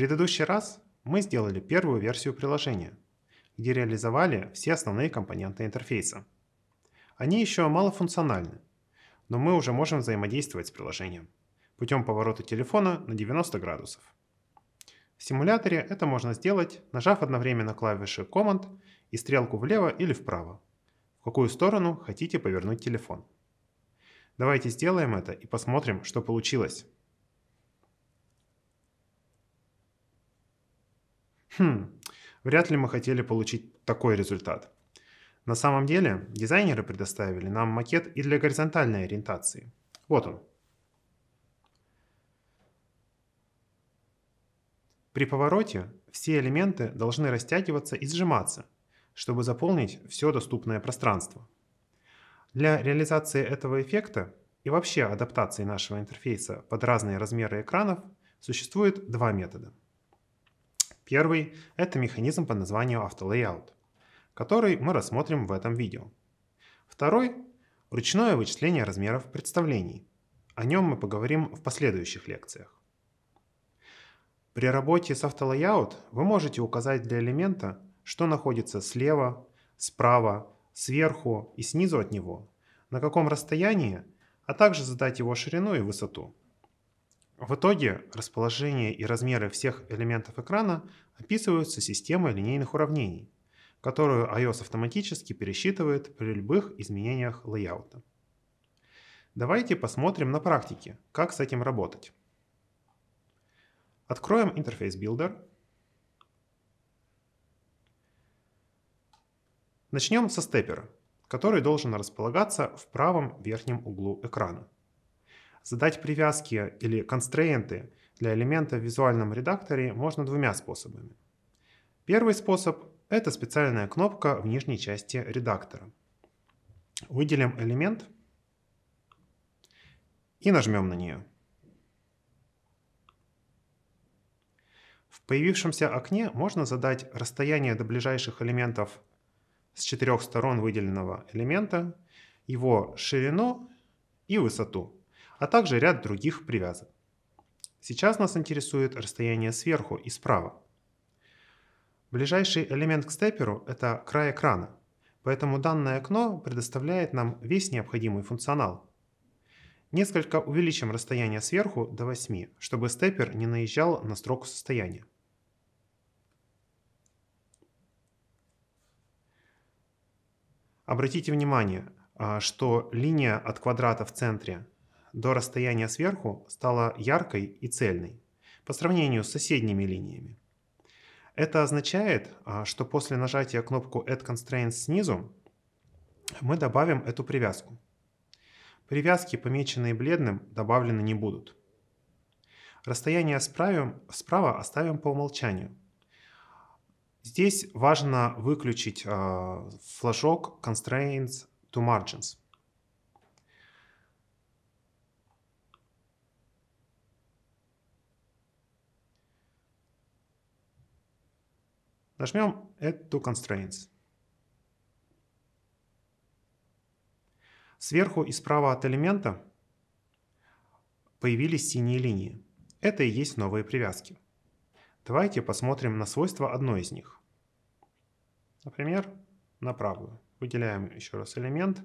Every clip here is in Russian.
предыдущий раз мы сделали первую версию приложения, где реализовали все основные компоненты интерфейса. Они еще малофункциональны, но мы уже можем взаимодействовать с приложением путем поворота телефона на 90 градусов. В симуляторе это можно сделать, нажав одновременно клавиши Command и стрелку влево или вправо, в какую сторону хотите повернуть телефон. Давайте сделаем это и посмотрим, что получилось. Хм, вряд ли мы хотели получить такой результат. На самом деле, дизайнеры предоставили нам макет и для горизонтальной ориентации. Вот он. При повороте все элементы должны растягиваться и сжиматься, чтобы заполнить все доступное пространство. Для реализации этого эффекта и вообще адаптации нашего интерфейса под разные размеры экранов существует два метода. Первый – это механизм под названием автолейаут, который мы рассмотрим в этом видео. Второй – ручное вычисление размеров представлений. О нем мы поговорим в последующих лекциях. При работе с автолейаут вы можете указать для элемента, что находится слева, справа, сверху и снизу от него, на каком расстоянии, а также задать его ширину и высоту. В итоге расположение и размеры всех элементов экрана описываются системой линейных уравнений, которую iOS автоматически пересчитывает при любых изменениях лейаута. Давайте посмотрим на практике, как с этим работать. Откроем интерфейс Builder. Начнем со степера, который должен располагаться в правом верхнем углу экрана. Задать привязки или констрейнты для элемента в визуальном редакторе можно двумя способами. Первый способ – это специальная кнопка в нижней части редактора. Выделим элемент и нажмем на нее. В появившемся окне можно задать расстояние до ближайших элементов с четырех сторон выделенного элемента, его ширину и высоту а также ряд других привязок. Сейчас нас интересует расстояние сверху и справа. Ближайший элемент к степперу – это край экрана, поэтому данное окно предоставляет нам весь необходимый функционал. Несколько увеличим расстояние сверху до 8, чтобы степпер не наезжал на строку состояния. Обратите внимание, а, что линия от квадрата в центре до расстояния сверху стала яркой и цельной по сравнению с соседними линиями. Это означает, а, что после нажатия кнопку Add Constraints снизу мы добавим эту привязку. Привязки, помеченные бледным, добавлены не будут. Расстояние справим, справа оставим по умолчанию. Здесь важно выключить э, флажок Constraints to Margins. Нажмем Add to Constraints. Сверху и справа от элемента появились синие линии. Это и есть новые привязки. Давайте посмотрим на свойства одной из них. Например, на правую. Выделяем еще раз элемент.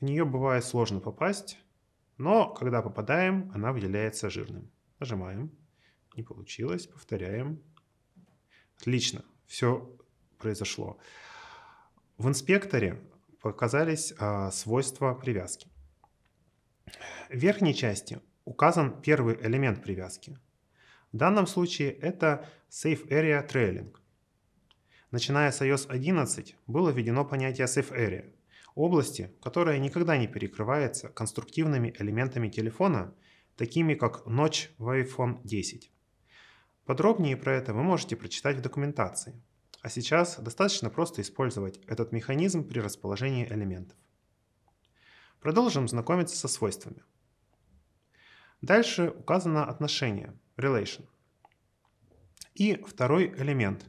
В нее бывает сложно попасть, но когда попадаем, она выделяется жирным. Нажимаем. Не получилось. Повторяем. Отлично, все произошло. В инспекторе показались э, свойства привязки. В верхней части указан первый элемент привязки. В данном случае это Safe Area Trailing. Начиная с iOS 11 было введено понятие Safe Area – области, которая никогда не перекрывается конструктивными элементами телефона, такими как ночь в iPhone 10. Подробнее про это вы можете прочитать в документации. А сейчас достаточно просто использовать этот механизм при расположении элементов. Продолжим знакомиться со свойствами. Дальше указано отношение, relation. И второй элемент,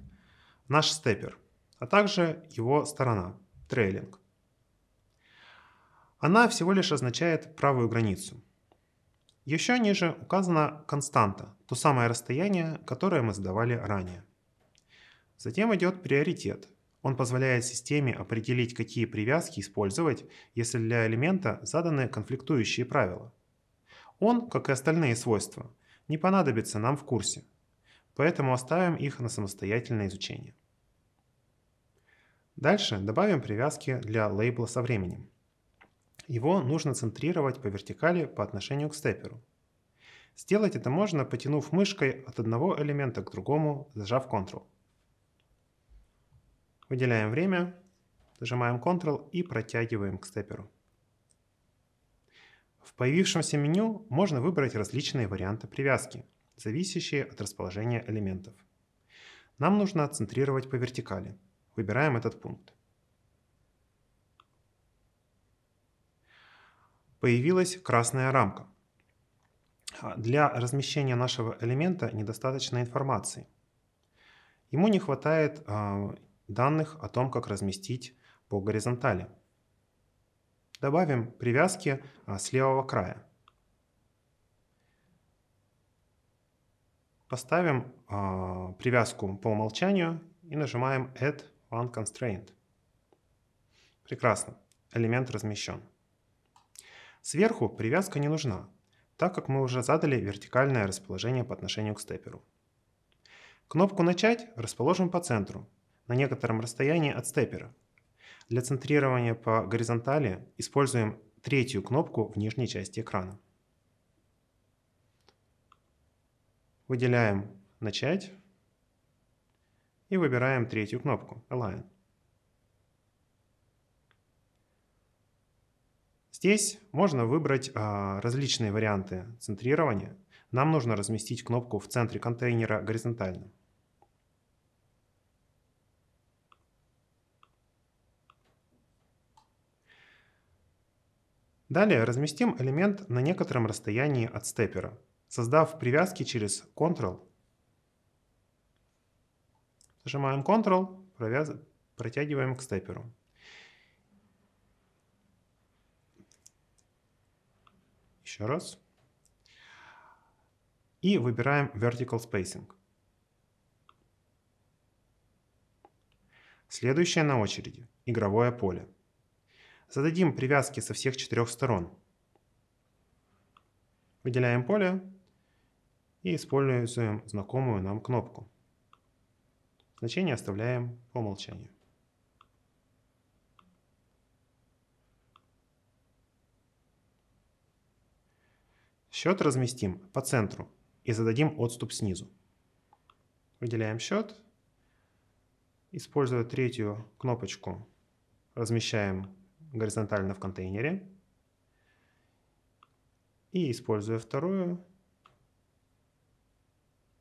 наш степер, а также его сторона, трейлинг. Она всего лишь означает правую границу – еще ниже указана константа, то самое расстояние, которое мы задавали ранее. Затем идет приоритет. Он позволяет системе определить, какие привязки использовать, если для элемента заданы конфликтующие правила. Он, как и остальные свойства, не понадобится нам в курсе, поэтому оставим их на самостоятельное изучение. Дальше добавим привязки для лейбла со временем. Его нужно центрировать по вертикали по отношению к степперу. Сделать это можно, потянув мышкой от одного элемента к другому, зажав Ctrl. Выделяем время, нажимаем Ctrl и протягиваем к степперу. В появившемся меню можно выбрать различные варианты привязки, зависящие от расположения элементов. Нам нужно центрировать по вертикали. Выбираем этот пункт. появилась красная рамка. Для размещения нашего элемента недостаточно информации. Ему не хватает а, данных о том, как разместить по горизонтали. Добавим привязки э, с левого края. Поставим а, привязку по умолчанию и нажимаем Add One Constraint. Прекрасно, элемент размещен. Сверху привязка не нужна, так как мы уже задали вертикальное расположение по отношению к степеру. Кнопку «Начать» расположим по центру, на некотором расстоянии от степера. Для центрирования по горизонтали используем третью кнопку в нижней части экрана. Выделяем «Начать» и выбираем третью кнопку «Align». Здесь можно выбрать а, различные варианты центрирования. Нам нужно разместить кнопку в центре контейнера горизонтально. Далее разместим элемент на некотором расстоянии от степера, создав привязки через Ctrl. Нажимаем Ctrl, протягиваем к степеру. еще раз. И выбираем Vertical Spacing. Следующее на очереди – игровое поле. Зададим привязки со всех четырех сторон. Выделяем поле и используем знакомую нам кнопку. Значение оставляем по умолчанию. Счет разместим по центру и зададим отступ снизу. Выделяем счет. Используя третью кнопочку, размещаем горизонтально в контейнере. И используя вторую,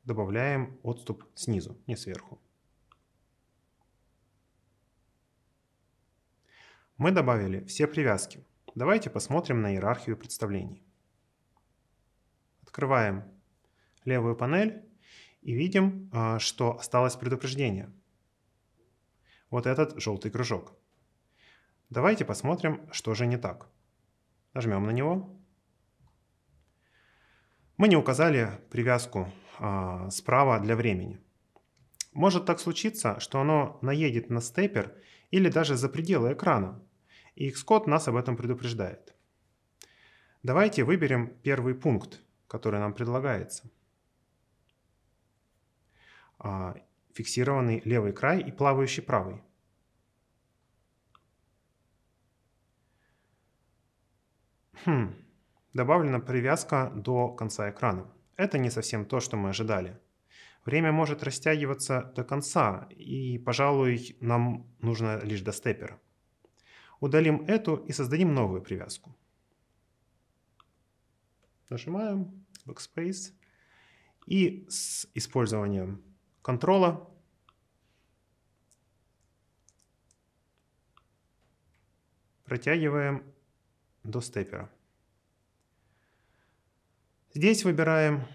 добавляем отступ снизу, не сверху. Мы добавили все привязки. Давайте посмотрим на иерархию представлений. Открываем левую панель и видим, а, что осталось предупреждение. Вот этот желтый кружок. Давайте посмотрим, что же не так. Нажмем на него. Мы не указали привязку а, справа для времени. Может так случиться, что оно наедет на степер или даже за пределы экрана. И Xcode нас об этом предупреждает. Давайте выберем первый пункт который нам предлагается. А, фиксированный левый край и плавающий правый. Хм. Добавлена привязка до конца экрана. Это не совсем то, что мы ожидали. Время может растягиваться до конца, и, пожалуй, нам нужно лишь до степера. Удалим эту и создадим новую привязку. Нажимаем Backspace. И с использованием контрола протягиваем до степера. Здесь выбираем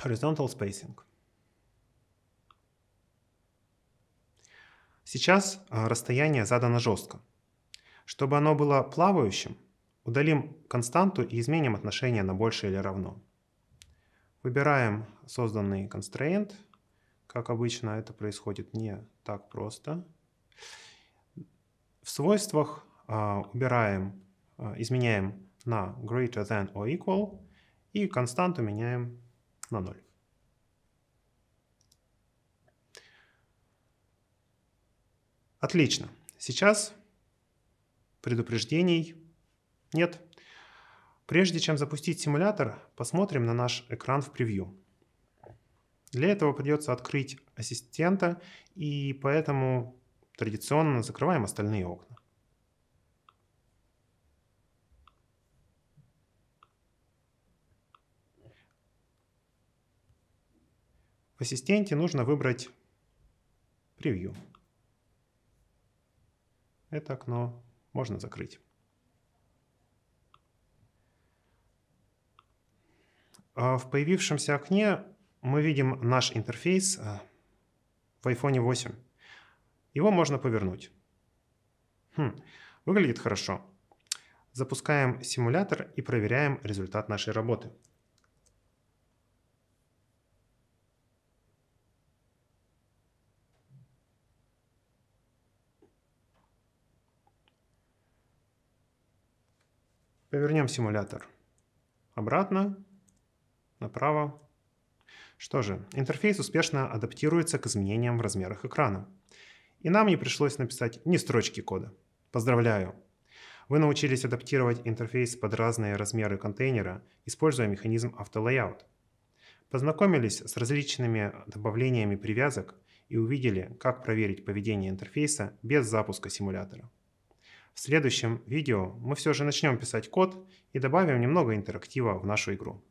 Horizontal Spacing. Сейчас а, расстояние задано жестко. Чтобы оно было плавающим, Удалим константу и изменим отношение на больше или равно. Выбираем созданный constraint. Как обычно, это происходит не так просто. В свойствах э, убираем, э, изменяем на greater than or equal и константу меняем на 0. Отлично. Сейчас предупреждений нет. Прежде чем запустить симулятор, посмотрим на наш экран в превью. Для этого придется открыть ассистента, и поэтому традиционно закрываем остальные окна. В ассистенте нужно выбрать превью. Это окно можно закрыть. А в появившемся окне мы видим наш интерфейс а, в iPhone 8. Его можно повернуть. Хм, выглядит хорошо. Запускаем симулятор и проверяем результат нашей работы. Повернем симулятор обратно направо. Что же, интерфейс успешно адаптируется к изменениям в размерах экрана. И нам не пришлось написать ни строчки кода. Поздравляю! Вы научились адаптировать интерфейс под разные размеры контейнера, используя механизм автолайаут. Познакомились с различными добавлениями привязок и увидели, как проверить поведение интерфейса без запуска симулятора. В следующем видео мы все же начнем писать код и добавим немного интерактива в нашу игру.